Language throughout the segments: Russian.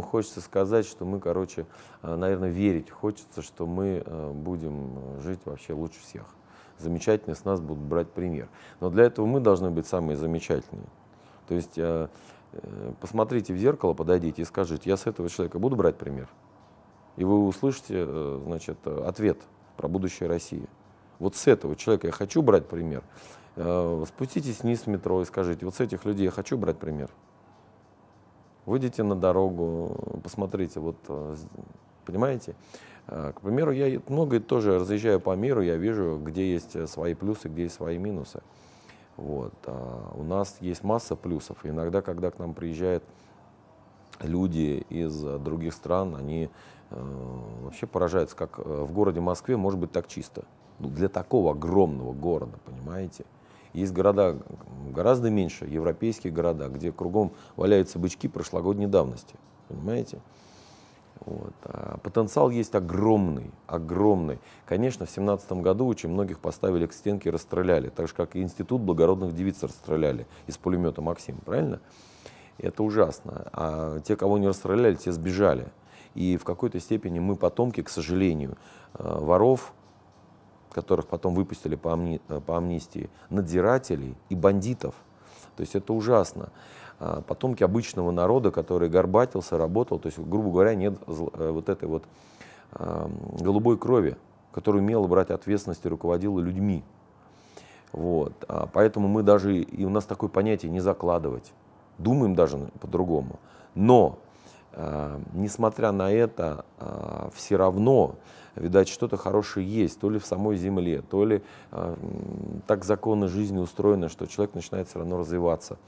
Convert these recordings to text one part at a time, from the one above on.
Хочется сказать, что мы, короче, э, наверное, верить хочется, что мы э, будем э, жить вообще лучше всех. Замечательные с нас будут брать пример. Но для этого мы должны быть самые замечательные. То есть посмотрите в зеркало, подойдите и скажите, я с этого человека буду брать пример? И вы услышите, значит, ответ про будущее России. Вот с этого человека я хочу брать пример. Спуститесь вниз в метро и скажите, вот с этих людей я хочу брать пример. Выйдите на дорогу, посмотрите, вот, э, понимаете? Э, к примеру, я многое тоже разъезжаю по миру, я вижу, где есть э, свои плюсы, где есть свои минусы. Вот. А у нас есть масса плюсов. Иногда, когда к нам приезжают люди из других стран, они э, вообще поражаются, как в городе Москве может быть так чисто. Ну, для такого огромного города, понимаете? Есть города гораздо меньше, европейские города, где кругом валяются бычки прошлогодней давности. Понимаете? Вот. А потенциал есть огромный, огромный. Конечно, в семнадцатом году очень многих поставили к стенке и расстреляли, так же, как и Институт благородных девиц расстреляли из пулемета «Максим», правильно? Это ужасно. А те, кого не расстреляли, те сбежали. И в какой-то степени мы потомки, к сожалению, э, воров, которых потом выпустили по, амни, э, по амнистии, надзирателей и бандитов. То есть это ужасно. А потомки обычного народа, который горбатился, работал, то есть, грубо говоря, нет э, вот этой вот голубой крови, которая умела брать ответственность и руководила людьми. Вот. А поэтому мы даже, и у нас такое понятие не закладывать. Думаем даже по-другому. Но Э, несмотря на это, э, все равно, видать, что-то хорошее есть, то ли в самой земле, то ли э, так законы жизни устроены, что человек начинает все равно развиваться.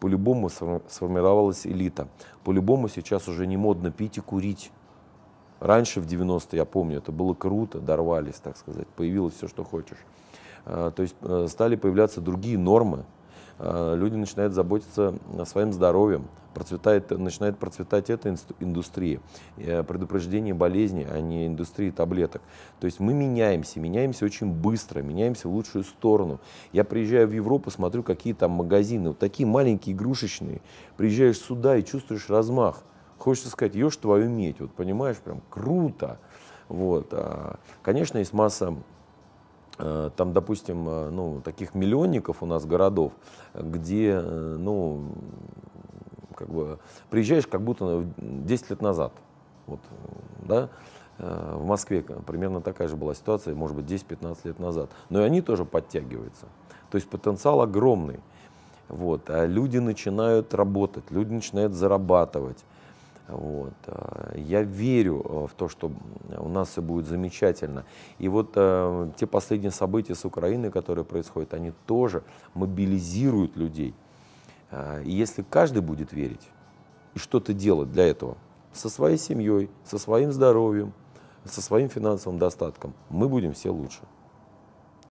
По-любому сформировалась элита. По-любому сейчас уже не модно пить и курить. Раньше, в 90-е, я помню, это было круто, дорвались, так сказать, появилось все, что хочешь. То есть стали появляться другие нормы, люди начинают заботиться о своем здоровье процветает, начинает процветать эта индустрия. Э, предупреждение болезни, а не индустрии таблеток. То есть мы меняемся, меняемся очень быстро, меняемся в лучшую сторону. Я приезжаю в Европу, смотрю, какие там магазины, вот такие маленькие, игрушечные. Приезжаешь сюда и чувствуешь размах. Хочется сказать, ешь твою медь, вот понимаешь, прям круто. Вот. А, конечно, есть масса э, там, допустим, э, ну, таких миллионников у нас городов, где, ну, как бы приезжаешь как будто 10 лет назад. Вот, да? Э, в Москве э, примерно такая же была ситуация, может быть, 10-15 лет назад. Но и они тоже подтягиваются. То есть потенциал огромный. Вот. А люди начинают работать, люди начинают зарабатывать. Вот. Э, я верю в то, что у нас все будет замечательно. И вот те последние события с Украиной, которые происходят, они тоже мобилизируют людей. А, и если каждый будет верить и что-то делать для этого со своей семьей, со своим здоровьем, со своим финансовым достатком, мы будем все лучше.